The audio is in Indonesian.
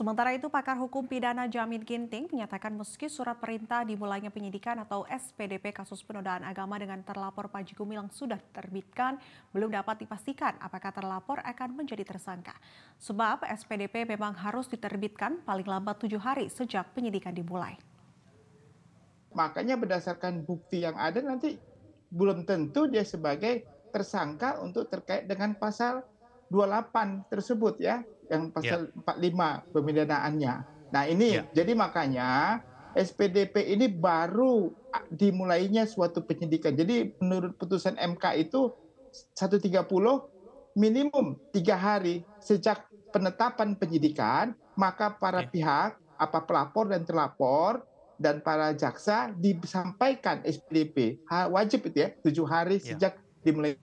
Sementara itu, pakar hukum pidana Jamin Ginting menyatakan meski surat perintah dimulainya penyidikan atau SPDP kasus penodaan agama dengan terlapor Panji Gumilang sudah diterbitkan, belum dapat dipastikan apakah terlapor akan menjadi tersangka. Sebab SPDP memang harus diterbitkan paling lambat tujuh hari sejak penyidikan dimulai. Makanya berdasarkan bukti yang ada nanti belum tentu dia sebagai tersangka untuk terkait dengan pasal 28 tersebut ya, yang ya. pasal yeah. 45 pemidanaannya. Nah ini, yeah. jadi makanya SPDP ini baru dimulainya suatu penyidikan. Jadi menurut putusan MK itu 130 minimum tiga hari sejak penetapan penyidikan, maka para yeah. pihak, apa pelapor dan terlapor, dan para jaksa disampaikan SPDP. wajib itu ya, tujuh hari yeah. sejak dimulai